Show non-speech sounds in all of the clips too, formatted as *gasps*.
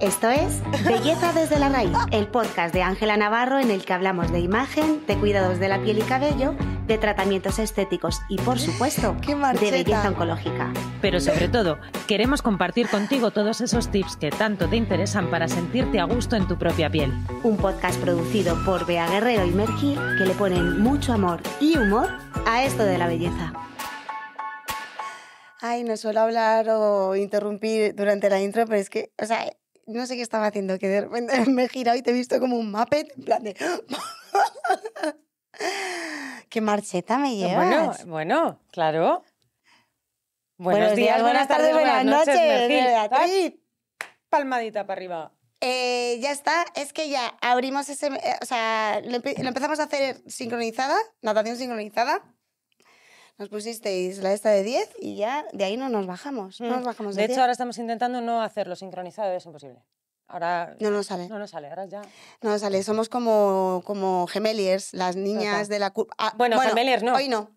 Esto es Belleza desde la raíz, el podcast de Ángela Navarro en el que hablamos de imagen, de cuidados de la piel y cabello, de tratamientos estéticos y, por supuesto, de belleza oncológica. Pero sobre todo, queremos compartir contigo todos esos tips que tanto te interesan para sentirte a gusto en tu propia piel. Un podcast producido por Bea Guerrero y Merky que le ponen mucho amor y humor a esto de la belleza. Ay, no suelo hablar o interrumpir durante la intro, pero es que, o sea, no sé qué estaba haciendo, que de *laughs* me he girado y te he visto como un Muppet, en plan de... *laughs* ¡Qué marcheta me eh, llevas! Bueno, bueno, claro. Buenos, días, buenas, tardes, buenas, noches, Palmadita para arriba. Eh, ya está, es que ya abrimos ese... Eh, o sea, lo empezamos a hacer sincronizada, natación sincronizada nos pusisteis la esta de 10 y ya de ahí no nos bajamos. Mm. nos bajamos de, hecho, ahora estamos intentando no hacerlo sincronizado, es imposible. Ahora no nos sale. No nos sale, ahora ya. No nos sale, somos como, como gemeliers, las niñas de la ah, bueno, gemeliers no. Hoy no.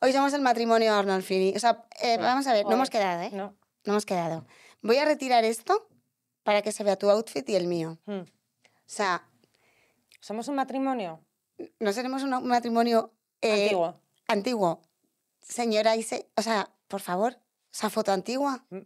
Hoy somos el matrimonio Arnold Fini. O sea, eh, vamos a ver, no hemos quedado, ¿eh? No. No hemos quedado. Voy a retirar esto para que se vea tu outfit y el mío. Mm. O sea. ¿Somos un matrimonio? No seremos un matrimonio. Eh, antiguo. Antiguo señora, o sea, por favor, esa foto antigua. Mm.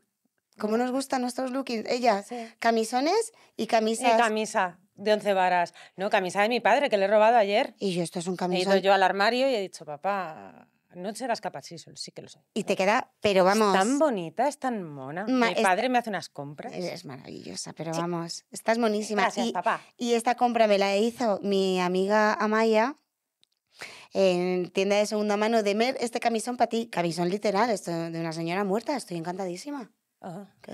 ¿Cómo nos gustan nuestros lookings? Ella, camisones y camisas. Y camisa de once varas. No, camisa de mi padre, que le he robado ayer. Y yo, esto es un camisón. He ido yo al armario y he dicho, papá, no serás capaz, sí, sí que lo soy. Y te queda, pero vamos... Es tan bonita, es tan mona. Mi padre me hace unas compras. Es maravillosa, pero vamos, estás monísima. Gracias, papá. Y esta compra me la hizo mi amiga Amaya, en tienda de segunda mano de Mer, este camisón para ti, camisón literal, esto de una señora muerta, estoy encantadísima.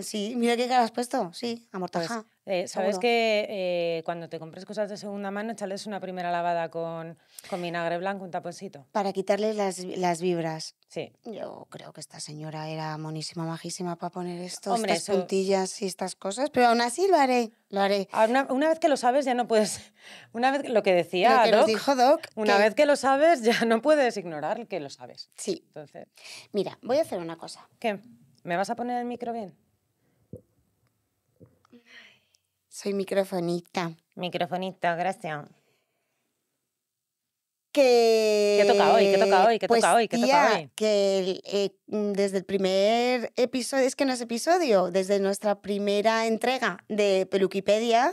Sí, mira qué cara has puesto, sí, amortajada. Pues, eh, Sabes que eh, cuando te compres cosas de segunda mano, échales una primera lavada con, con vinagre blanco, un taponcito. Para quitarle las, las vibras. Sí. Yo creo que esta señora era monísima, majísima para poner estos estas puntillas y estas cosas, pero aún así lo haré, lo haré. Ah, una, vez que lo sabes ya no puedes... *laughs* Una vez lo que decía lo dijo Doc, una vez que lo sabes ya no puedes ignorar que lo sabes. Sí. Entonces... Mira, voy a hacer una cosa. ¿Qué? ¿Me vas a poner el micro bien? Soy microfonista. Microfonista, gracias que... Que toca hoy? que toca hoy? que toca hoy? que toca hoy? Que desde el primer episodio, es que no es episodio, desde nuestra primera entrega de Peluquipedia,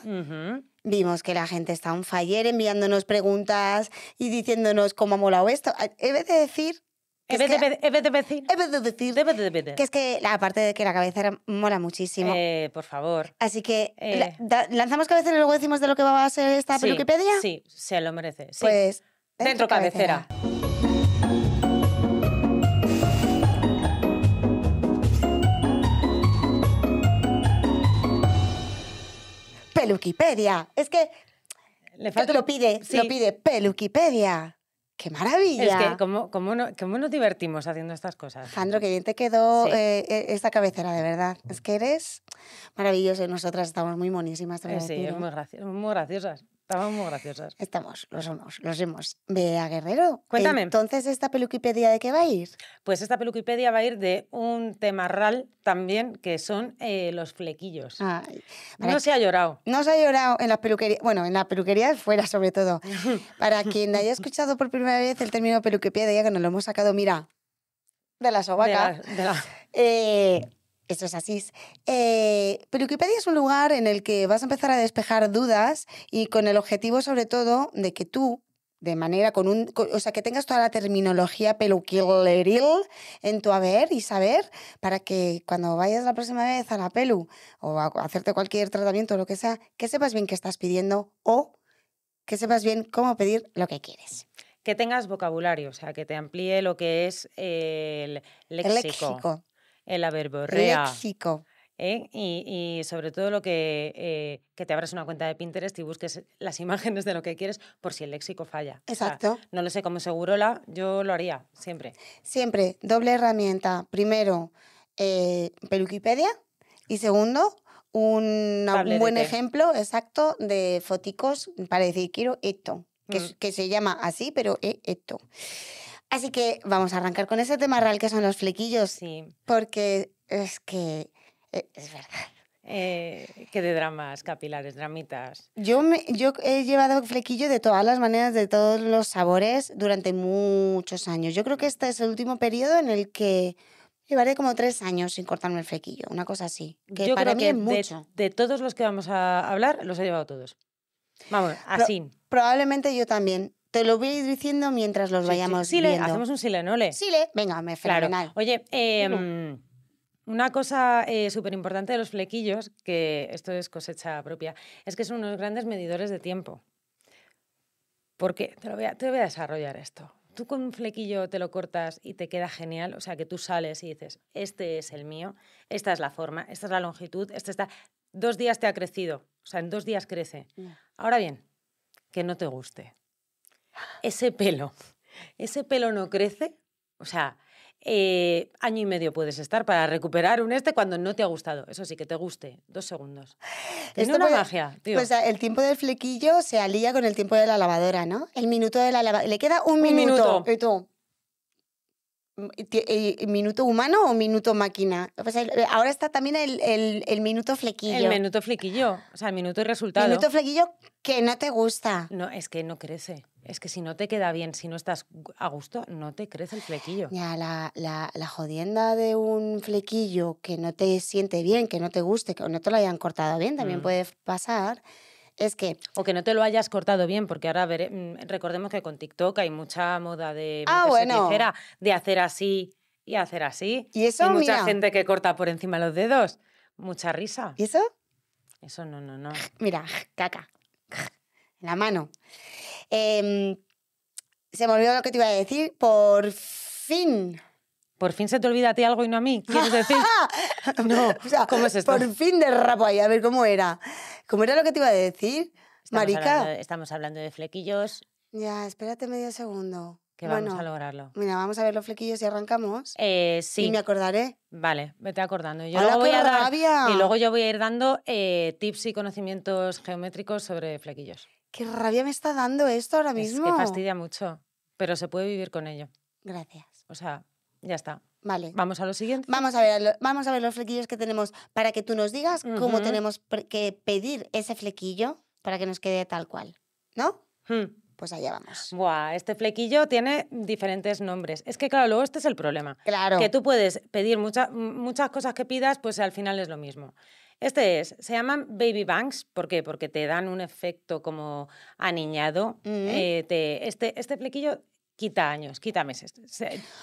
vimos que la gente está un faller enviándonos preguntas y diciéndonos cómo ha molado esto. Ah, he de decir... en vez de, de decir. He de decir. que es que la parte de que la cabeza mola muchísimo. Eh, por favor. Así que, eh. ¿lanzamos cabecera y luego decimos de lo que va a ser esta peluquipedia? Sí, se lo merece. Pues Centro Cabecera. Peluquipedia. Es que le falta... lo pide, se lo pide Peluquipedia. ¡Qué maravilla! Es que, ¿cómo, nos divertimos haciendo estas cosas? Jandro, qué bien te quedó eh, eh, esta cabecera, de verdad. Es que eres maravilloso y nosotras estamos muy monísimas. Eh, sí, es muy, gracio muy graciosas. Estábamos graciosas. Estamos, lo somos, lo somos. Bea Guerrero. Cuéntame. Entonces, ¿esta peluquipedia de qué va a ir? Pues esta peluquipedia va a ir de un tema real también, que son eh, los flequillos. No se ha llorado. No se ha llorado en las peluquerías, bueno, en la peluquería fuera sobre todo. *laughs* Para quien haya escuchado por primera vez el término peluquipedia, que nos lo hemos sacado, mira, de la sobaca. De la, eh, eso es así. Eh, Peluquipedia es un lugar en el que vas a empezar a despejar dudas y con el objetivo, sobre todo, de que tú de manera con un o sea que tengas toda la terminología peluquileril en tu haber y saber para que cuando vayas la próxima vez a la pelu o a, hacerte cualquier tratamiento o lo que sea que sepas bien qué estás pidiendo o que sepas bien cómo pedir lo que quieres que tengas vocabulario o sea que te amplíe lo que es el el léxico. El la verborrea. Léxico. ¿eh? Y, sobre todo lo eh, que, te abras una cuenta de Pinterest y busques las imágenes de lo que quieres por si el léxico falla. Exacto. no lo sé, como la yo lo haría siempre. Siempre, doble herramienta. Primero, eh, Peluquipedia y segundo, un, buen ejemplo exacto de foticos para decir quiero esto, que, mm. que se llama así, pero es esto. Así que vamos a arrancar con ese tema real que son los flequillos. Sí. Porque es que eh, es verdad. Eh, que de dramas capilares, dramitas. Yo, me, yo he llevado flequillo de todas las maneras, de todos los sabores, durante muchos años. Yo creo que este es el último periodo en el que llevaré como tres años sin cortarme el flequillo, una cosa así. Que yo para mí que mucho. De, todos los que vamos a hablar, los he llevado todos. Vamos, así. probablemente yo también te lo voy a ir diciendo mientras los vayamos sí, Sile, Hacemos un silenole. Sile, venga, me fenomenal. Oye, em, una cosa eh, súper importante de los flequillos, que esto es cosecha propia, es que son unos grandes medidores de tiempo. Porque Te, lo voy, a, desarrollar esto. Tú con un flequillo te lo cortas y te queda genial, o sea que tú sales y dices, este es el mío, esta es la forma, esta es la longitud, este está... Dos días te ha crecido, o sea, en dos días crece. Ahora bien, que no te guste. Ese pelo, ese pelo no crece, o sea, eh, año y medio puedes estar para recuperar un este cuando no te ha gustado. Eso sí, que te guste. Dos segundos. es una magia, tío. Pues el tiempo del flequillo se alía con el tiempo de la lavadora, ¿no? El minuto de la lavadora. Le queda un, minuto. Y minuto humano o minuto máquina. ahora está también el, el, minuto flequillo. El minuto flequillo, o sea, el minuto y resultado. Minuto flequillo que no te gusta. No, es que no crece. Es que si no te queda bien, si no estás a gusto, no te crece el flequillo. Ya, la, la, jodienda de un flequillo que no te siente bien, que no te guste, que no te lo hayan cortado bien, también mm. puede pasar es que... O que no te lo hayas cortado bien, porque ahora veré, mm, recordemos que con TikTok hay mucha moda de, ah, bueno. de hacer así y hacer así. Y eso, mucha gente que corta por encima los dedos. Mucha risa. ¿Y eso? Eso no, no, no. *laughs* Mira, *laughs* caca. *laughs* La mano. Em, se me olvidó lo que te iba a decir. Por fin por fin se te olvida a ti algo y no a mí, ¿quieres decir? *laughs* no, o sea, Por fin derrapo ahí, a ver cómo era. ¿Cómo era lo que te iba a decir, Marica? estamos hablando de flequillos. Ya, espérate medio segundo. Que vamos a lograrlo. Mira, vamos a ver los flequillos y arrancamos. Eh, sí. Y me acordaré. Vale, vete acordando. Yo voy a rabia. y luego yo voy a ir dando eh, tips y conocimientos geométricos sobre flequillos. Qué rabia me está dando esto ahora mismo. Es que fastidia mucho, pero se puede vivir con ello. Gracias. O sea, ya está. Vale. Vamos a lo siguiente. Vamos a ver, vamos a ver los flequillos que tenemos para que tú nos digas cómo tenemos que pedir ese flequillo para que nos quede tal cual. ¿No? Hmm. Pues allá vamos. Buah, este flequillo tiene diferentes nombres. Es que, claro, luego este es el problema. Claro. Que tú puedes pedir muchas muchas cosas que pidas, pues al final es lo mismo. Este es, se llaman baby banks, ¿por qué? Porque te dan un efecto como aniñado. Mm. Eh, este, este flequillo quita años, quita meses.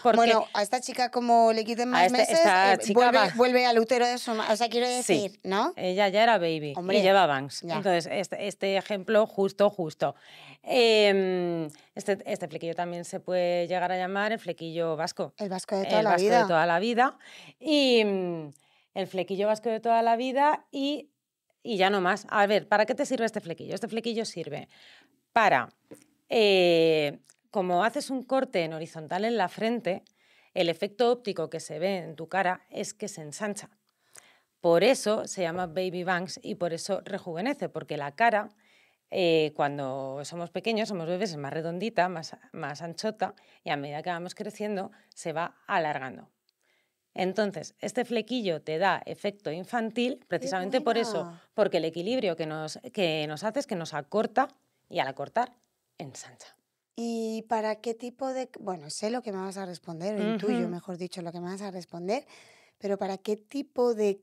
bueno, a esta chica como le quiten más este, meses, eh, vuelve, al útero de su madre. O sea, quiero decir, ¿no? Ella ya era baby y lleva bangs. Entonces, este, este, ejemplo justo, justo. Em, este, este, flequillo también se puede llegar a llamar el flequillo vasco. El vasco de toda el la vasco vida. de toda la vida. Y mm, el flequillo vasco de toda la vida y, y ya no más. A ver, ¿para qué te sirve este flequillo? Este flequillo sirve para eh, como haces un corte en horizontal en la frente, el efecto óptico que se ve en tu cara es que se ensancha. Por eso se llama baby bangs y por eso rejuvenece, porque la cara eh, cuando somos pequeños, somos bebés, es más redondita, más, anchota y a medida que vamos creciendo se va alargando. Entonces, este flequillo te da efecto infantil precisamente por eso, porque el equilibrio que que nos hace es que nos acorta y al acortar, ensancha. ¿Y para qué tipo de...? Bueno, sé lo que me vas a responder, o intuyo, mejor dicho, lo que me vas a responder, pero ¿para qué tipo de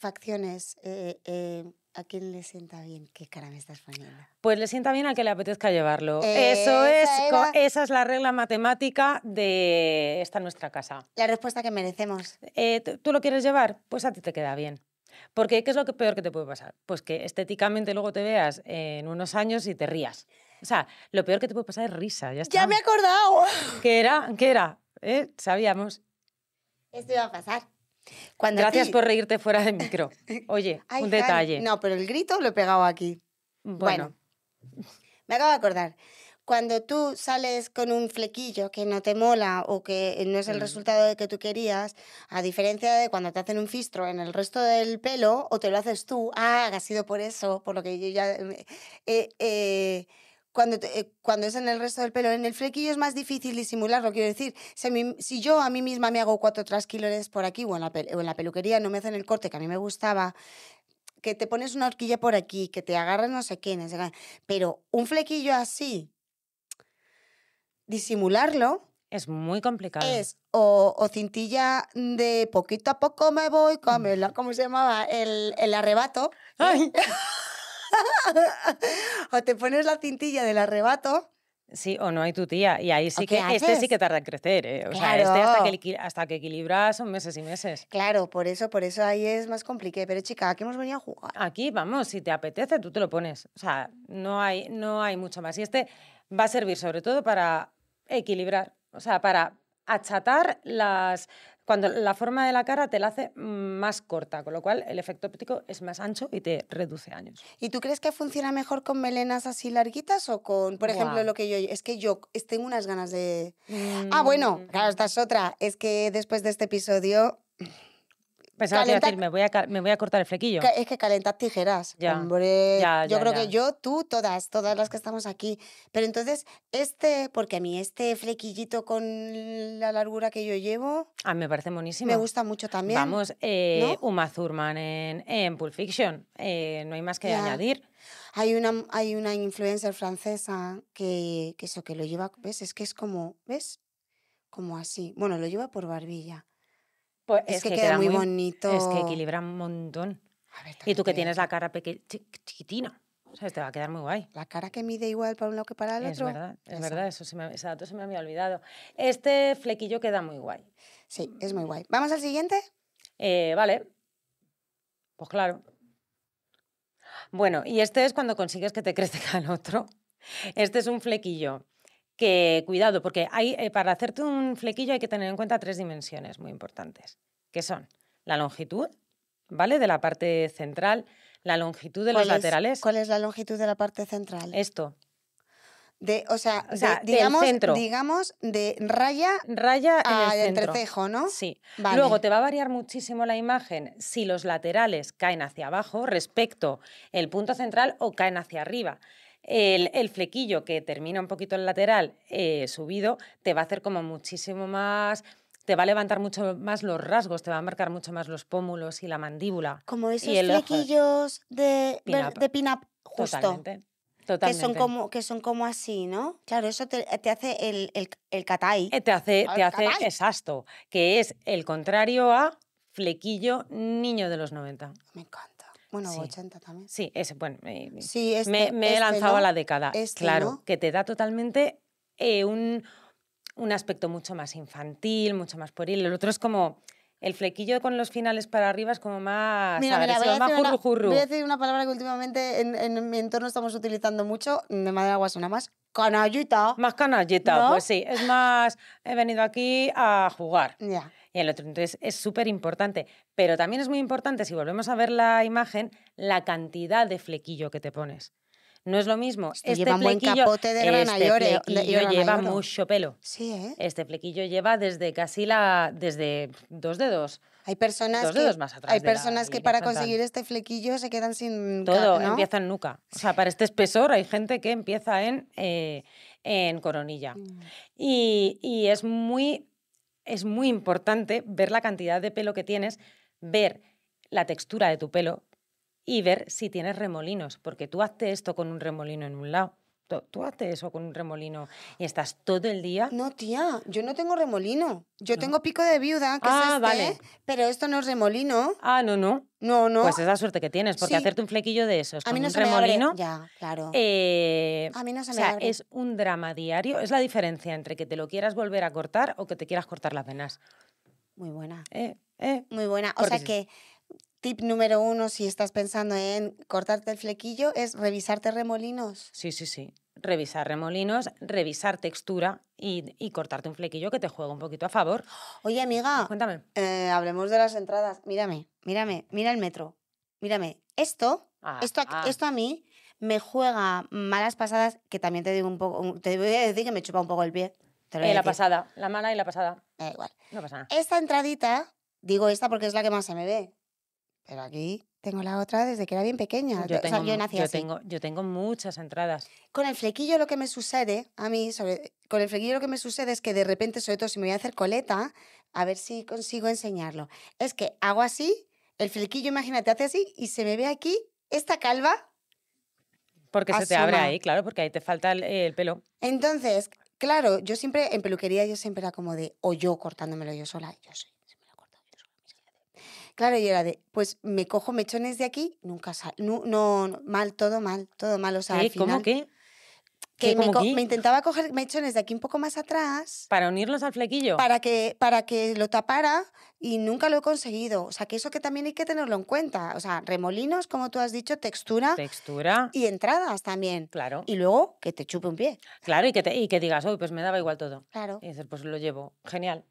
facciones eh, eh, a quién le sienta bien? ¿Qué cara me estás poniendo? Pues le sienta bien al que le apetezca llevarlo. Eso eh, es, esa es la regla matemática de esta nuestra casa. La respuesta que merecemos. ¿Tú lo quieres llevar? Pues a ti te queda bien. Porque, ¿qué es lo que peor que te puede pasar? Pues que estéticamente luego te veas en unos años y te rías. O sea, lo peor que te puede pasar es risa. Ya, ya me he acordado. ¿Qué era? ¿Qué era? ¿Eh? Sabíamos. Esto iba a pasar. Gracias por reírte fuera del micro. *laughs* Oye, un detalle. No, pero el grito lo he pegado aquí. Bueno. me acabo de acordar. Cuando tú sales con un flequillo que no te mola o que no es el mm. resultado de que tú querías, a diferencia de cuando te hacen un fistro en el resto del pelo o te lo haces tú, ah, ha sido por eso, por lo que yo ya... eh, eh eh, cuando, es en el resto del pelo. En el flequillo es más difícil disimularlo, quiero decir, si, yo a mí misma me hago cuatro trasquilones por aquí o en, la, peluquería no me hacen el corte que a mí me gustaba, que te pones una horquilla por aquí, que te agarras no sé qué, pero un flequillo así, disimularlo... Es muy complicado. Es o, cintilla de poquito a poco me voy, con mm. ¿cómo se llamaba? El, el arrebato. ¿eh? *laughs* o te pones la cintilla del arrebato. Sí, o no hay tu tía. Y ahí sí que este sí que tarda en crecer, eh, O sea, este hasta que, equilibra son meses y meses. Claro, por eso, por eso ahí es más complicado. Pero chica, aquí hemos venido a jugar. Aquí, vamos, si te apetece, tú te lo pones. O sea, no hay, no hay mucho más. Y este va a servir sobre todo para equilibrar. O sea, para achatar las, cuando la forma de la cara te la hace mm, más corta, con lo cual el efecto óptico es más ancho y te reduce años. ¿Y tú crees que funciona mejor con melenas así larguitas o con, por ejemplo, lo que yo... Es que yo tengo unas ganas de... Mm. Ah, bueno, claro, mm. esta es otra. Es que después de este episodio me voy, a, me voy a cortar el flequillo. Es que calentar tijeras, yo creo que yo, tú, todas, todas las que estamos aquí. Pero entonces, este, porque a mí este flequillito con la largura que yo llevo... A me parece buenísimo. Me gusta mucho también. Vamos, eh, Uma Thurman en, Pulp Fiction. Eh, no hay más que añadir. Hay una, influencer francesa que, que eso que lo lleva, ¿ves? Es que es como, ¿ves? Como así. Bueno, lo lleva por barbilla. Pues es, que, queda, muy, bonito. Es que equilibra un montón. y tú que tienes la cara chiquitina. sea, te va a quedar muy guay. La cara que mide igual para un lado que para el otro. Es verdad, es verdad, eso se me, ese dato se me había olvidado. Este flequillo queda muy guay. Sí, es muy guay. ¿Vamos al siguiente? Eh, vale. Pues claro. Bueno, y este es cuando consigues que te *laughs* crezca el otro. Este es un flequillo que cuidado, porque hay, eh, para hacerte un flequillo hay que tener en cuenta tres dimensiones muy importantes, que son la longitud, ¿vale? De la parte central, la longitud de los laterales. ¿Cuál es la longitud de la parte central? Esto. De, o sea, digamos, digamos, de raya, raya a entrecejo, ¿no? Sí. Luego te va a variar muchísimo la imagen si los laterales caen hacia abajo respecto el punto central o caen hacia arriba el, flequillo que termina un poquito el lateral eh, subido te va a hacer como muchísimo más te va a levantar mucho más los rasgos, te va a marcar mucho más los pómulos y la mandíbula. Como esos flequillos de pin justo. Totalmente. Que son como, que son como así, ¿no? Claro, eso te, hace el, el, katai. Eh, te hace, ah, te hace que es el contrario a flequillo niño de los 90. Bueno, 80 también. Sí, ese, bueno, me, sí, este, me, he este lanzado a la década. Este claro, que te da totalmente eh, un, un, aspecto mucho más infantil, mucho más pueril. El otro es como... El flequillo con los finales para arriba es como más... Mira, mira, voy, más a una, voy, a decir una palabra que últimamente en, en, mi entorno estamos utilizando mucho, de manera una más, canallita. Más canallita, pues sí. Es más, he venido aquí a jugar. Ya el otro. Entonces es súper importante. Pero también es muy importante, si volvemos a ver la imagen, la cantidad de flequillo que te pones. No es lo mismo. Este, lleva de este flequillo lleva mucho pelo. Sí, ¿eh? Este flequillo lleva desde casi la... desde dos dedos. Hay personas que, hay personas que para conseguir este flequillo se quedan sin... Todo, ¿no? empieza en nuca. O sea, para este espesor hay gente que empieza en, eh, en coronilla. Mm. Y, y es muy es muy importante ver la cantidad de pelo que tienes, ver la textura de tu pelo y ver si tienes remolinos, porque tú haces esto con un remolino en un lado ¿Tú haces eso con un remolino y estás todo el día? No, tía, yo no tengo remolino. Yo tengo pico de viuda, que es ah, este, vale. pero esto no es remolino. Ah, no, no. No, no. Pues es la suerte que tienes, porque hacerte un flequillo de esos a mí no un remolino. ya, claro. Eh, a mí no se es un drama diario. Es la diferencia entre que te lo quieras volver a cortar o que te quieras cortar las venas. Muy buena. Eh, eh. Muy buena. O sea que tip número uno, si estás pensando en cortarte el flequillo, es revisarte remolinos. Sí, sí, sí revisar remolinos, revisar textura y, cortarte un flequillo que te juega un poquito a favor. Oye, amiga. Cuéntame. Eh, hablemos de las entradas. Mírame, mírame, mira el metro. Mírame. Esto, ah, esto, ah. esto a mí me juega malas pasadas, que también te digo un poco, te voy a decir que me chupa un poco el pie. Te eh, la pasada, la mala y la pasada. igual. No pasa nada. Esta entradita, digo esta porque es la que más se me ve. Pero aquí tengo la otra desde que era bien pequeña. Yo, tengo, yo Tengo, yo tengo muchas entradas. Con el flequillo lo que me sucede, a mí, con el flequillo lo que me sucede es que de repente, sobre todo si me voy a hacer coleta, a ver si consigo enseñarlo. Es que hago así, el flequillo, imagínate, hace así y se me ve aquí esta calva. Porque se te abre ahí, claro, porque ahí te falta el, pelo. Entonces, claro, yo siempre, en peluquería, yo siempre era como de, o yo cortándomelo yo sola, yo soy Claro, y era de, pues me cojo mechones de aquí, nunca sal, no, mal, todo mal, todo mal, o sea, Al final, ¿Cómo qué? Que me, intentaba coger mechones de aquí un poco más atrás. Para unirlos al flequillo. Para que, para que lo tapara y nunca lo he conseguido. O sea, que eso que también hay que tenerlo en cuenta. O sea, remolinos, como tú has dicho, textura. Textura. Y entradas también. Claro. Y luego que te chupe un pie. Claro, y que, y que digas, uy, pues me daba igual todo. Claro. Y dices, pues lo llevo. Genial.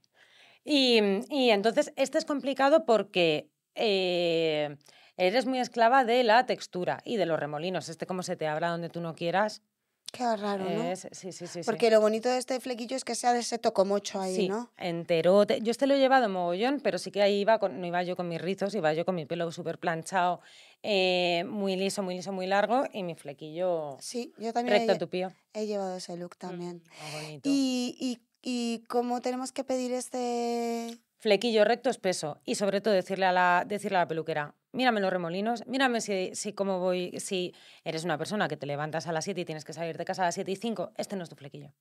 Y, mm, y entonces, este es complicado porque eh, eres muy esclava de la textura y de los remolinos. Este como se te abra donde tú no quieras. Qué raro, ¿no? sí, sí, sí. Porque lo bonito de este flequillo es que sea de ese tocomocho ahí, sí, ¿no? enterote. Yo este lo he llevado mogollón, pero sí que ahí iba, no iba yo con mis rizos, iba yo con mi pelo súper planchado, eh, muy liso, muy liso, muy largo y mi flequillo sí, yo también he, He llevado ese look mm, también. Ah, bonito. Y, y y cómo tenemos que pedir este... Flequillo recto espeso y sobre todo decirle a la, decirle a la peluquera, mírame los remolinos, mírame si, cómo voy, si eres una persona que te levantas a las 7 y tienes que salir de casa a las 7 y 5, este no es tu flequillo.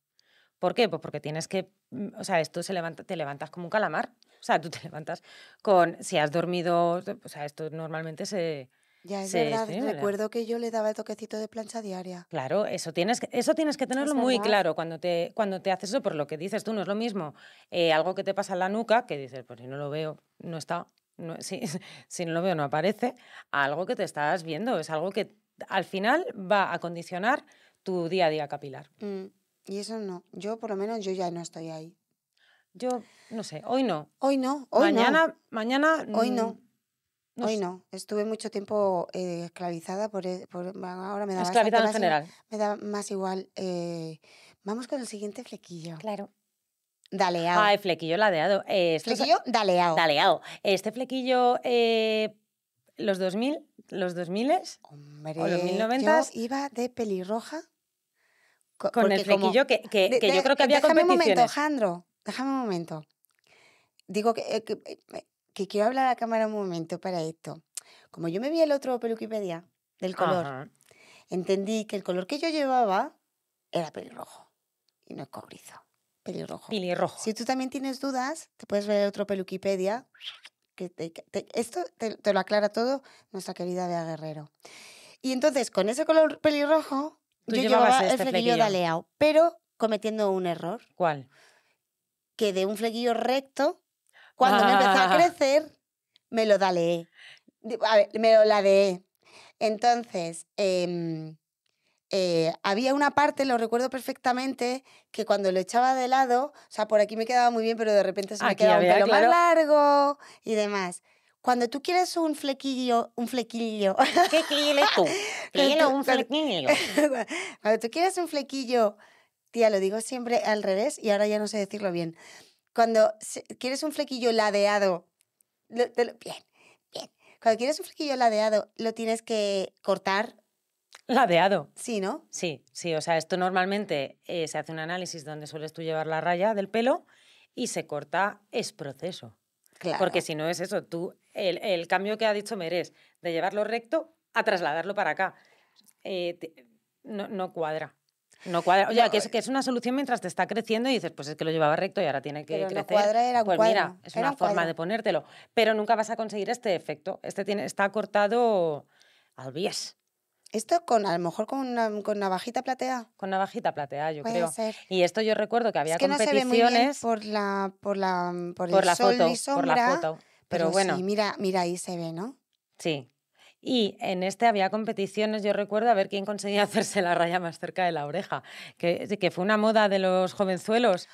¿Por qué? Pues porque tienes que, mm, o sea, esto se levanta, te levantas como un calamar. O sea, tú te *laughs* levantas con, si has dormido, o sea, esto normalmente se, ya es verdad, recuerdo que yo le daba el toquecito de plancha diaria. Claro, eso tienes que, eso tienes que tenerlo muy claro cuando te, cuando te haces eso, por lo que dices tú, no es lo mismo eh, algo que te pasa en la nuca, que dices, pues si no lo veo, no está, *laughs* si, no lo veo, no aparece, algo que te estás viendo, es algo que al final va a condicionar tu día a día capilar. Mm, y eso no, yo por lo menos yo ya no estoy ahí. Yo no sé, hoy no. Hoy no, hoy mañana, Mañana, hoy mm, no. Hoy no, estuve mucho tiempo eh, esclavizada, por, e, ahora me da Esclavizada en general. Me da más igual. Eh, vamos con el siguiente flequillo. Claro. Daleado. Ah, flequillo ladeado. Eh, flequillo daleado. Daleado. Este flequillo, los 2000, los 2000 Hombre, los Yo iba de pelirroja. con el flequillo que, yo creo que había Déjame un momento, Jandro. Déjame un momento. Digo que que quiero hablar a la cámara un momento para esto. Como yo me vi el otro Peluquipedia del color, entendí que el color que yo llevaba era pelirrojo y no cobrizo. Pelirrojo. Pelirrojo. Si tú también tienes dudas, te puedes ver el otro Peluquipedia. Que esto te, lo aclara todo nuestra querida Bea Guerrero. Y entonces, con ese color pelirrojo, yo llevaba el este flequillo, de aleao, pero cometiendo un error. ¿Cuál? Que de un flequillo recto cuando me empezó a *laughs* crecer, me lo dale, A ver, me lo la de, Entonces, em, eh, había una parte, lo recuerdo perfectamente, que cuando lo echaba de lado, o sea, por aquí me quedaba muy bien, pero de repente se me quedaba un pelo más largo y demás. Cuando tú quieres un flequillo, un flequillo. *laughs* ¿Qué quieres tú? *laughs* Quiero un flequillo. Cuando tú quieres un flequillo, tía, lo digo siempre al revés y ahora ya no sé decirlo bien cuando quieres un flequillo ladeado, lo, bien, bien. Cuando quieres un flequillo ladeado, lo tienes que cortar. Ladeado. Sí, ¿no? Sí, sí. O sea, esto normalmente eh, se hace un análisis donde sueles tú llevar la raya del pelo y se corta, es proceso. Claro. Porque si no es eso, tú, el, cambio que ha dicho Merés de llevarlo recto a trasladarlo para acá, eh, no, no cuadra. No cuadra. Oye, que, es, eh. que, es, una solución mientras te está creciendo y dices, pues es que lo llevaba recto y ahora tiene que crecer. No cuadra era pues mira, es una forma de ponértelo. Pero nunca vas a conseguir este efecto. Este tiene, está cortado al bies. Esto con a lo mejor con, una, con navajita plateada. Con navajita plateada, yo creo. Y esto yo recuerdo que había que competiciones por la por la por, sol foto, y por la foto. Pero, bueno. Sí, mira, mira ahí se ve, ¿no? Sí, y en este había competiciones, yo recuerdo, a ver quién conseguía *laughs* hacerse la raya más cerca de la oreja, que, que fue una moda de los jovenzuelos,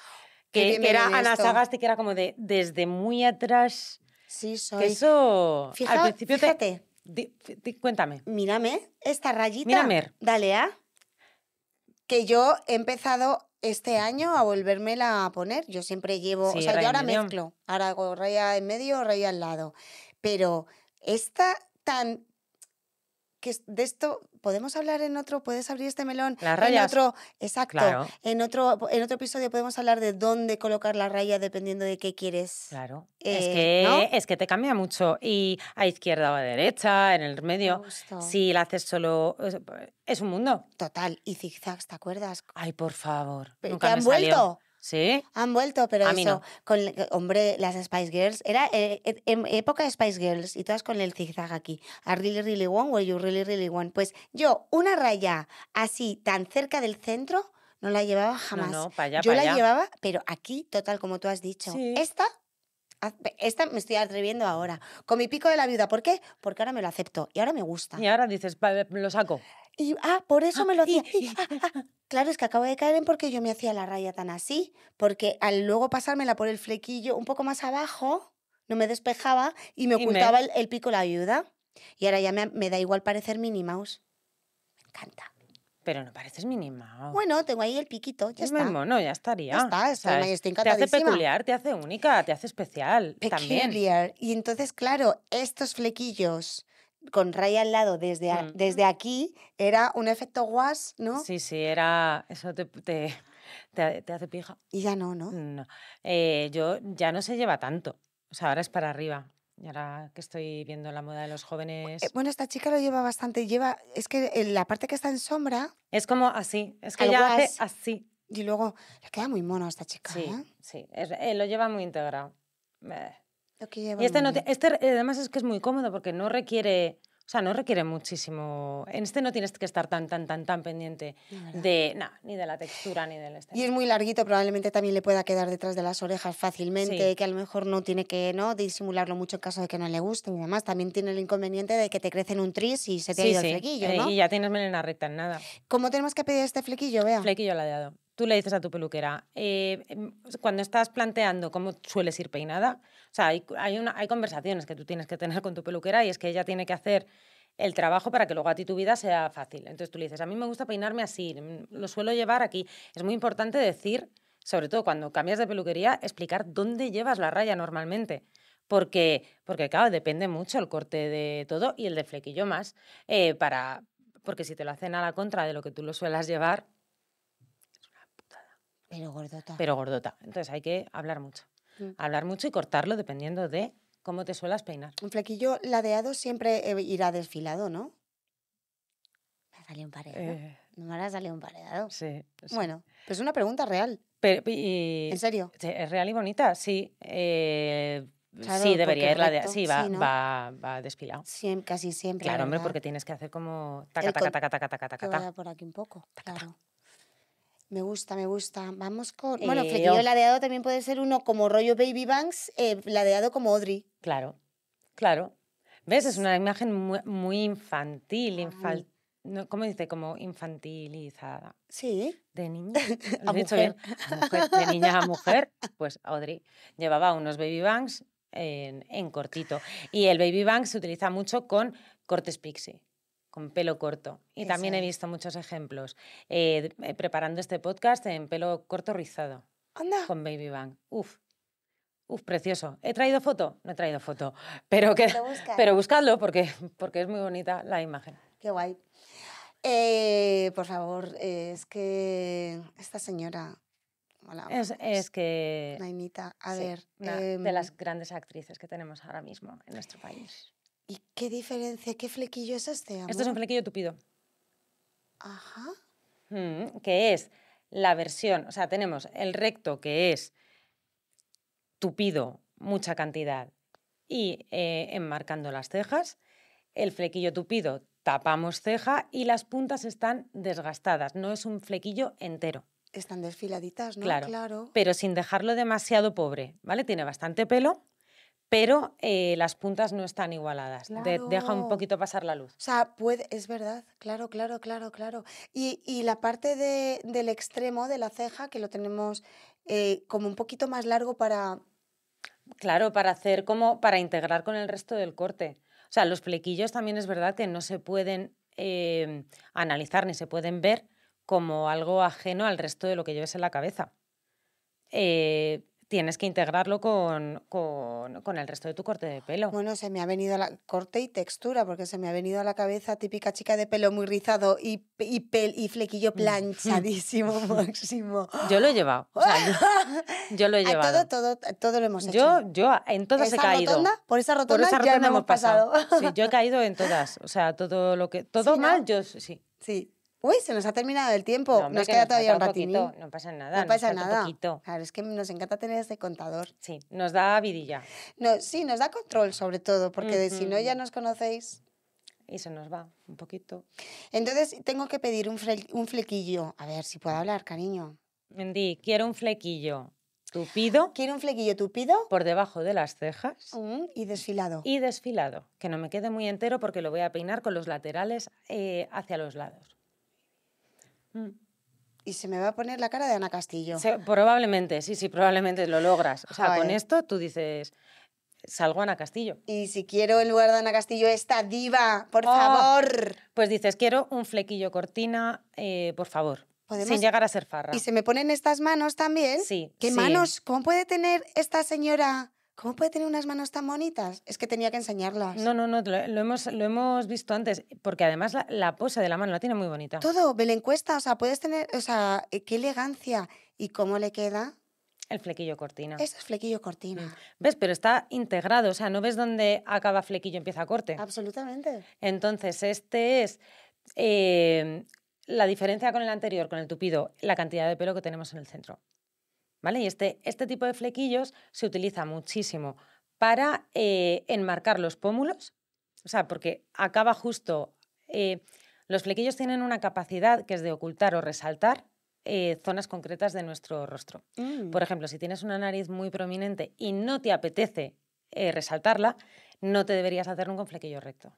que, era Ana Sagasti, que era como de desde muy atrás. Sí, soy. eso, al principio fíjate. cuéntame. Mírame esta rayita. Mírame. Dale ¿ah? Que yo he empezado este año a volvérmela a poner. Yo siempre llevo, o sea, yo ahora mezclo. Ahora hago raya en medio o raya al lado. Pero esta tan de esto podemos hablar en otro, puedes abrir este melón. En otro, exacto. En, otro, en otro episodio podemos hablar de dónde colocar la raya dependiendo de qué quieres. Claro. es, eh, que, es que te cambia mucho. Y a izquierda o a derecha, en el medio. Si la haces solo. Es un mundo. Total. Y zigzags, ¿te acuerdas? Ay, por favor. Nunca ¿Te han vuelto? Sí. Han vuelto, pero eso, con, hombre, las Spice Girls, era en eh, eh, em, época de Spice Girls y todas con el zigzag aquí. I really, really one where you really, really want. Pues yo, una raya así, tan cerca del centro, no la llevaba jamás. No, allá, yo la llevaba, pero aquí, total, como tú has dicho. Esta esta me estoy atreviendo ahora. Con mi pico de la viuda. ¿Por qué? Porque ahora me lo acepto y ahora me gusta. Y ahora dices, lo saco ah, por eso ah, me lo hacía. Ah, *laughs* ah, claro, es que acabo de caer en porque yo me hacía la raya tan así. Porque al luego pasármela por el flequillo un poco más abajo, no me despejaba y me ocultaba El, pico la ayuda. Y ahora ya me, da igual parecer Minnie Mouse. Me encanta. Pero no pareces Mouse. Bueno, tengo ahí el piquito, ya está. Mono, ya estaría. Ya está, Te hace peculiar, te hace única, te hace especial. Peculiar. También. Y entonces, claro, estos flequillos con Ray al lado desde, desde aquí era un efecto guas, ¿no? Sí, sí, era. Eso te, hace pija. Y ya no, ¿no? No. Eh, yo ya no se lleva tanto. O sea, ahora es para arriba. Y ahora que estoy viendo la moda de los jóvenes. Eh, bueno, esta chica lo lleva bastante. Lleva. Es que eh, la parte que está en sombra. Es como así. Es que ya hace así. Y luego le queda muy mono a esta chica. Sí, sí. lo lleva muy integrado y este, este además es que es muy cómodo porque no requiere... O sea, no requiere muchísimo. En este no tienes que estar tan, tan, tan, tan pendiente de ni de la textura, ni del estilo. Y es muy larguito, probablemente también le pueda quedar detrás de las orejas fácilmente, que a lo mejor no tiene que ¿no? disimularlo mucho en caso de que no le guste y además También tiene el inconveniente de que te crecen un tris y se te ha ido el flequillo, eh, y ya tienes melena recta en nada. ¿Cómo tenemos que pedir este flequillo, Vea? Flequillo ladeado tú le dices a tu peluquera, eh, em, cuando estás planteando cómo sueles ir peinada, o sea, hay, conversaciones que tú tienes que tener con tu peluquera y es que ella tiene que hacer el trabajo para que luego a ti tu vida sea fácil. Entonces tú le dices, a mí me gusta peinarme así, mm, lo suelo llevar aquí. Es muy importante decir, sobre todo cuando cambias de peluquería, explicar dónde llevas la raya normalmente. Porque, porque claro, depende mucho el corte de todo y el de flequillo más, eh, para, porque si te lo hacen a la contra de lo que tú lo suelas llevar, pero gordota. Pero gordota. Entonces hay que hablar mucho. Mm. Hablar mucho y cortarlo dependiendo de cómo te suelas peinar. Un flequillo ladeado siempre eh, irá desfilado, ¿no? Me ha salido un paredado. Eh. No me ha salido un paredado. Sí, Bueno, pues una pregunta real. ¿En serio? Es real y bonita, sí. Eh, sí, debería ir ladeado. Sí, va, desfilado. casi siempre. Claro, hombre, porque tienes que hacer como taca, taca, taca, taca, taca, taca, por aquí un poco. claro. Me gusta, me gusta. Vamos con. Bueno, eh, flequillo ladeado también puede ser uno como rollo Baby Banks, eh, ladeado como Audrey. Claro, claro. ¿Ves? Es una imagen muy, infantil, ¿Cómo dice? Como infantilizada. Sí. De niña. *laughs* a mujer. de niña a mujer. *laughs* Pues Audrey llevaba unos baby banks en, cortito. Y el baby Banks se utiliza mucho con cortes pixie con pelo corto. Y también he visto muchos ejemplos eh, eh, preparando este podcast en pelo corto rizado. Con Baby Bang. Uf. Uf, precioso. ¿He traído foto? No he traído foto. Pero, que, pero ¿eh? buscadlo porque, porque es muy bonita la imagen. Qué guay. por favor, es que esta señora. es, que... que. Nainita, a ver. de em, las grandes actrices que tenemos ahora mismo en nuestro país. ¿Y qué diferencia? ¿Qué flequillo es este? Amor? Esto es un flequillo tupido. Ajá. Mm, que es la versión, o sea, tenemos el recto que es tupido, mucha cantidad, y eh, enmarcando las cejas, el flequillo tupido tapamos ceja y las puntas están desgastadas, no es un flequillo entero. Están desfiladitas, ¿no? Claro, claro. Pero sin dejarlo demasiado pobre, ¿vale? Tiene bastante pelo, pero eh, las puntas no están igualadas. deja un poquito pasar la luz. O sea, puede, es verdad, claro, claro, claro, claro. Y, la parte del extremo de la ceja, que lo tenemos eh, como un poquito más largo para... Claro, para hacer como, para integrar con el resto del corte. O sea, los flequillos también es verdad que no se pueden eh, analizar ni se pueden ver como algo ajeno al resto de lo que lleves en la cabeza. Eh, tienes que integrarlo con, el resto de tu corte de pelo. Bueno, se me ha venido la corte y textura, porque se me ha venido a la cabeza típica chica de pelo muy rizado y, y, flequillo mm. planchadísimo, *laughs* máximo. Yo lo he llevado. *laughs* yo, lo he llevado. todo, todo, lo hemos hecho. Yo, yo en todas he caído. por esa rotonda, por esa rotonda ya no hemos pasado. Sí, yo he *laughs* caído en todas. O sea, todo lo que. Todo mal, yo sí. Sí, Uy, se nos ha terminado el tiempo. nos queda todavía un ratito. No pasa nada. No pasa nada. Claro, es que nos encanta tener este contador. Sí, nos da vidilla. No, sí, nos da control sobre todo, porque si no ya nos conocéis. Y se nos va un poquito. Entonces, tengo que pedir un, flequillo. A ver si puedo hablar, cariño. Mendy, quiero un flequillo tupido. *gasps* Quiero un flequillo tupido. Por debajo de las cejas. Mm, y desfilado. Y desfilado. Que no me quede muy entero porque lo voy a peinar con los laterales eh, hacia los lados. Mm. Y se me va a poner la cara de Ana Castillo. probablemente, sí, sí, probablemente lo logras. O sea, ah, con esto tú dices, salgo Ana Castillo. Y si quiero en lugar de Ana Castillo esta diva, por ah. favor. Pues dices, quiero un flequillo cortina, eh, por favor. Sin llegar a ser farra. Y se me ponen estas manos también. Sí. ¿Qué manos? ¿Cómo puede tener esta señora ¿Cómo puede tener unas manos tan bonitas? Es que tenía que enseñarlas. No, no, no, lo, hemos, lo hemos visto antes, porque además la, pose de la mano la tiene muy bonita. Todo, la encuesta, o sea, puedes tener, o sea, eh, qué elegancia. ¿Y cómo le queda? El flequillo cortina. Eso es flequillo cortina. Mm. ¿Ves? Pero está integrado, o sea, no ves dónde acaba flequillo, y empieza corte. Absolutamente. Entonces, este es... Eh, la diferencia con el anterior, con el tupido, la cantidad de pelo que tenemos en el centro. ¿vale? Y este, este tipo de flequillos se utiliza muchísimo para eh, enmarcar los pómulos, o sea, porque acaba justo... Eh, los flequillos tienen una capacidad que es de ocultar o resaltar eh, zonas concretas de nuestro rostro. Mm. Por ejemplo, si tienes una nariz muy prominente y no te apetece resaltarla, no te deberías hacer un flequillo recto.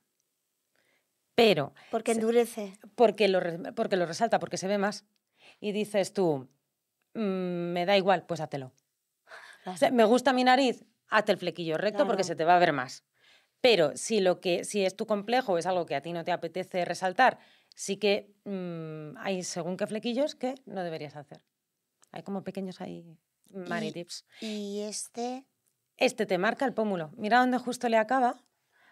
Pero... Porque endurece. Porque porque lo resalta, porque se ve más. Y dices tú, Mm, me da igual, pues hátelo. Ah, me gusta mi nariz, hazte el flequillo recto porque se te va a ver más. Pero si lo que si es tu complejo es algo que a ti no te apetece resaltar, sí que mm, hay según qué flequillos que no deberías hacer. Hay como pequeños ahí money tips. ¿Y este? Este te marca el pómulo. Mira dónde justo le acaba,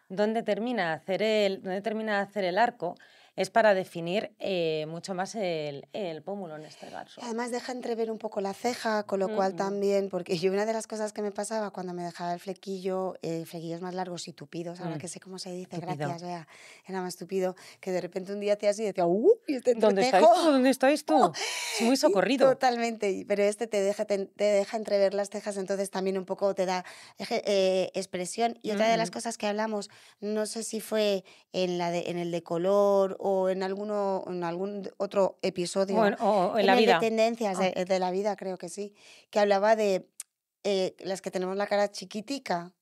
dónde termina hacer el, dónde termina hacer el arco es para definir eh, mucho más el, pómulo en este caso. Además deja entrever un poco la ceja, con lo cual también, porque yo una de las cosas que me pasaba cuando me dejaba el flequillo, eh, flequillos más largos y tupidos, ahora mm. que sé cómo se dice, gracias, vea, era más tupido, que de repente un día te así y decía, este ¿Dónde está tú? *laughs* Es muy socorrido. Totalmente, pero este te deja, te, deja entrever las cejas, entonces también un poco te da eh, expresión. Y otra de las cosas que hablamos, no sé si fue en, la en el de color o en, alguno, en algún otro episodio. O en, la vida. De tendencias ah. de, la vida, creo que sí. Que hablaba de eh, las que tenemos la cara chiquitica.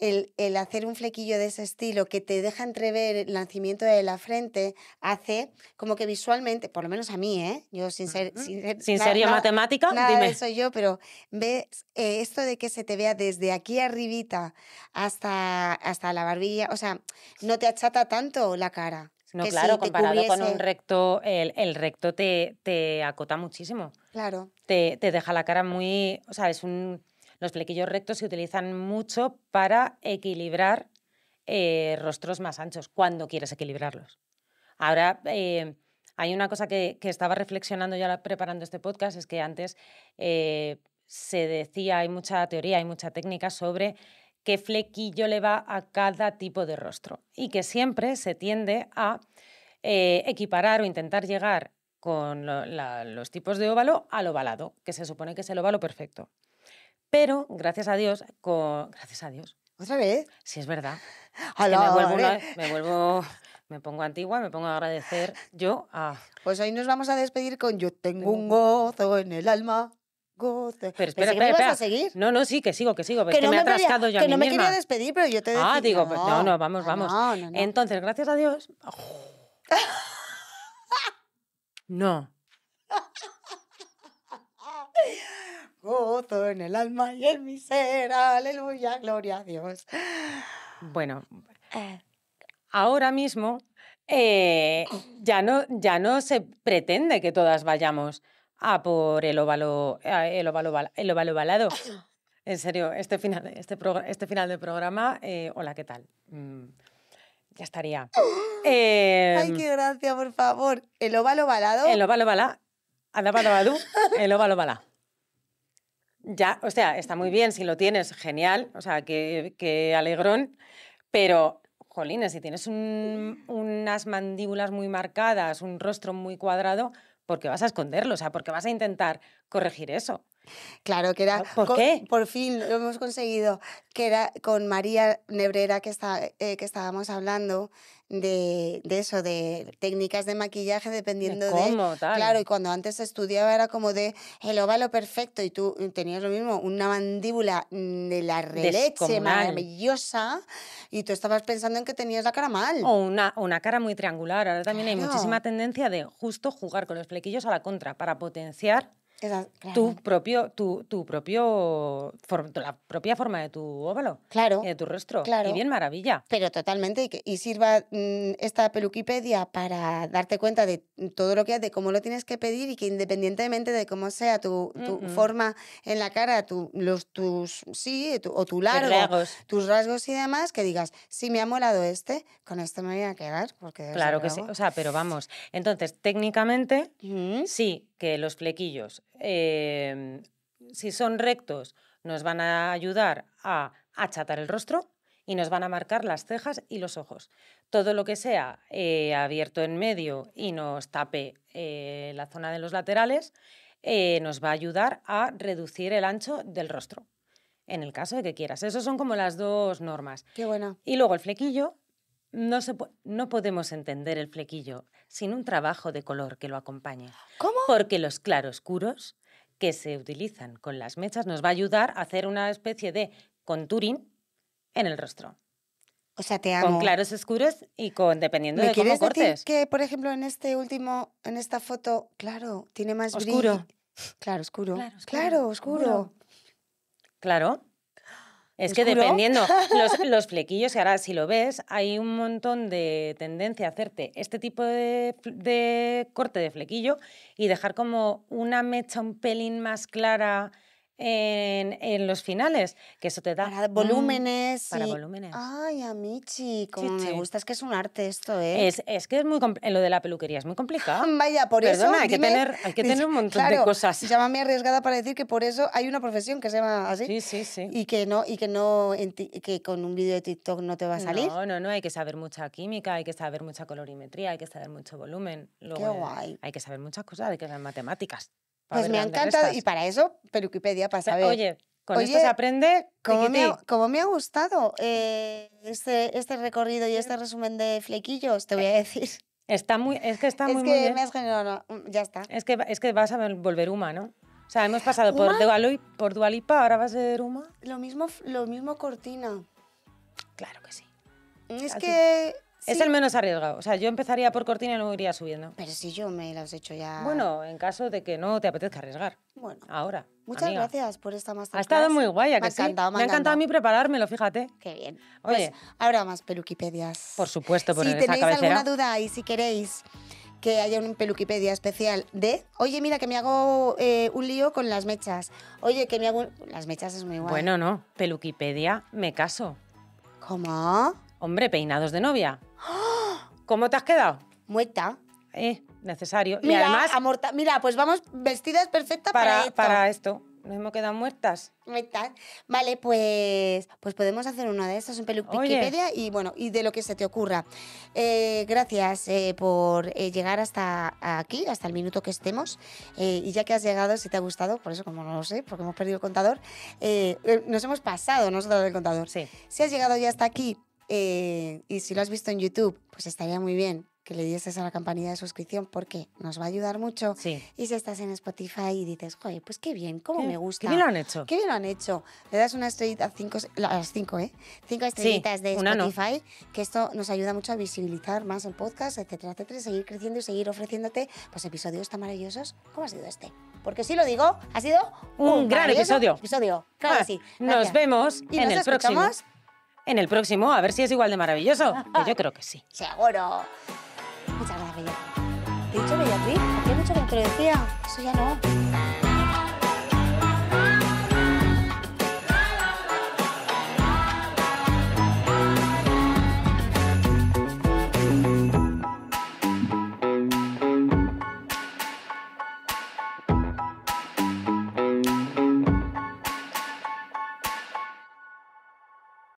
El, el, hacer un flequillo de ese estilo que te deja entrever el nacimiento de la frente hace como que visualmente, por lo menos a mí, ¿eh? yo sin ser... Sin, ser, serio matemática, nada No soy yo, pero ves eh, esto de que se te vea desde aquí arribita hasta, hasta la barbilla, o sea, no te achata tanto la cara. No, claro, comparado con un recto, el, recto te, acota muchísimo. Claro. Te, deja la cara muy. O sea, es un. Los flequillos rectos se utilizan mucho para equilibrar eh, rostros más anchos, cuando quieres equilibrarlos. Ahora. Eh, hay una cosa que, estaba reflexionando ya preparando este podcast, es que antes eh, se decía, hay mucha teoría, hay mucha técnica sobre qué flequillo le va a cada tipo de rostro y que siempre se tiende a eh, equiparar o intentar llegar con los tipos de óvalo al ovalado, que se supone que es el óvalo perfecto. Pero, gracias a Dios, con... gracias a Dios. ¿Otra vez? Sí, es verdad. me, vuelvo me vuelvo me pongo antigua, me pongo a agradecer yo a... Pues ahí nos vamos a despedir con Yo tengo un gozo en el alma. Pero espera, espera, espera. a seguir? No, no, sí, que sigo, que sigo. Que, que no me, ha quería, yo Que no me quería despedir, pero yo te decía. Ah, digo, no, pues, no, no, vamos, ah, vamos. Entonces, gracias a Dios. no. *laughs* Gozo en el alma y en mi ser. Aleluya, gloria a Dios. Bueno, eh. ahora mismo eh, ya, no, ya no se pretende que todas vayamos a ah, por el óvalo, ah, el óvalo, el balado. *clears throat* En serio, este final, este, este final del programa, eh, hola, ¿qué tal? Mm, ya estaría. *gasps* Ay, em, qué gracia, por favor. El óvalo balado. El óvalo balá. El óvalo balá. Ya, o sea, está muy bien, si lo tienes, genial, o sea, qué, alegrón, pero jolines, si tienes unas mandíbulas muy marcadas, un rostro muy cuadrado, porque vas a esconderlo, o sea, porque vas a intentar corregir eso. Claro, que era... Ah, ¿Por Por fin lo hemos conseguido, que era con María Nebrera que, está, eh, que estábamos hablando de, eso, de técnicas de maquillaje dependiendo de... Claro, y cuando antes estudiaba era como de el óvalo perfecto y tú tenías lo mismo, una mandíbula mm, de la releche maravillosa y tú estabas pensando en que tenías la cara mal. O una, una cara muy triangular. Ahora también hay muchísima tendencia de justo jugar con los flequillos a la contra para potenciar tu propio, tu, tu propio, la propia forma de tu óvalo claro, y de tu rostro. Claro. Y bien maravilla. Pero totalmente, y, sirva mm, esta peluquipedia para darte cuenta de todo lo que de cómo lo tienes que pedir y que independientemente de cómo sea tu, forma en la cara, los, tus sí o tu largo, tus rasgos y demás, que digas, si me ha molado este, con este me voy a quedar. Porque claro que sí, o sea, pero vamos. Entonces, técnicamente, sí que los flequillos, em, si son rectos, nos van a ayudar a achatar el rostro y nos van a marcar las cejas y los ojos. Todo lo que sea eh, abierto en medio y nos tape eh, la zona de los laterales eh, nos va a ayudar a reducir el ancho del rostro, en el caso de que quieras. Esas son como las dos normas. Qué bueno. Y luego el flequillo, no, se no podemos entender el flequillo sin un trabajo de color que lo acompañe. ¿Cómo? Porque los claroscuros que se utilizan con las mechas nos va a ayudar a hacer una especie de contouring en el rostro. O sea, te amo. Con claros oscuros y con dependiendo de cómo cortes. Decir que por ejemplo en este último en esta foto, claro, tiene más oscuro. Claro, oscuro. Claro, oscuro. Claro. Es que dependiendo, *laughs* los, flequillos, y ahora si lo ves, hay un montón de tendencia a hacerte este tipo de corte de flequillo y dejar como una mecha un pelín más clara en, los finales, que eso te da... Para volúmenes. para volúmenes. Ay, a mí, chico, me gusta, es que es un arte esto, ¿eh? Es, que es muy lo de la peluquería es muy complicado. *laughs* Vaya, por eso... hay que tener, hay que tener un montón de cosas. Llámame arriesgada para decir que por eso hay una profesión que se llama así. Sí, sí, sí. Y que, no, y que, no, que con un vídeo de TikTok no te va a salir. No, no, no, hay que saber mucha química, hay que saber mucha colorimetría, hay que saber mucho volumen. Eh, hay que saber muchas cosas, hay que saber matemáticas. Pues me ha encantado, y para eso, Peruquipedia, para saber. Oye, con esto se aprende. Como me, ha, me ha gustado eh, este, este recorrido y este resumen de flequillos? Te voy a decir. Está muy, es que está muy, que bien. me has generado, mm, ya está. Es que, es que vas a volver Uma, ¿no? O sea, hemos pasado por, por Dualipa, ahora vas a ser Uma. Lo mismo, lo mismo Cortina. Claro que sí. Es que es el menos arriesgado. O sea, yo empezaría por cortina y no iría subiendo. Pero si yo me las he hecho ya. Bueno, en caso de que no te apetezca arriesgar. Bueno. Ahora. Muchas gracias por esta masterclass. Ha estado muy guay, ¿a me que me, ha encantado a mí preparármelo, fíjate. Qué bien. Oye. Pues, habrá más peluquipedias. Por supuesto, por si tenéis alguna duda y si queréis que haya un peluquipedia especial de, oye, mira, que me hago eh, un lío con las mechas. Oye, que me hago... Las mechas es muy guay. Bueno, no. Peluquipedia, me caso. ¿Cómo? Hombre, peinados de novia. ¿Cómo te has quedado? Muerta. Eh, necesario. Mira, y además. mira, pues vamos vestidas perfectas para, esto. Nos hemos quedado muertas. Muertas. Vale, pues, pues podemos hacer una de estas en Wikipedia y bueno, y de lo que se te ocurra. Eh, gracias eh, por eh, llegar hasta aquí, hasta el minuto que estemos. y ya que has llegado, si te ha gustado, por eso como no lo sé, porque hemos perdido el contador, nos hemos pasado nosotros del contador. Sí. Si has llegado ya hasta aquí, eh, y si lo has visto en YouTube, pues estaría muy bien que le dieses a la campanita de suscripción porque nos va a ayudar mucho. Y si estás en Spotify y dices, joder, pues qué bien, cómo me gusta. Qué bien lo han hecho. Qué lo han hecho. Le das una estrellita, cinco, las cinco, ¿eh? Cinco estrellitas de Spotify, que esto nos ayuda mucho a visibilizar más el podcast, etcétera, etcétera, seguir creciendo y seguir ofreciéndote pues, episodios tan maravillosos como ha sido este. Porque si lo digo, ha sido un, un gran episodio. episodio. Claro ah, sí. Nos vemos en el próximo en el próximo, a ver si es igual de maravilloso. Que yo creo que sí. *laughs* Seguro. Muchas gracias, Bellatriz. ¿Te he dicho Bellatriz? ¿Por mucho he dicho Eso ya no.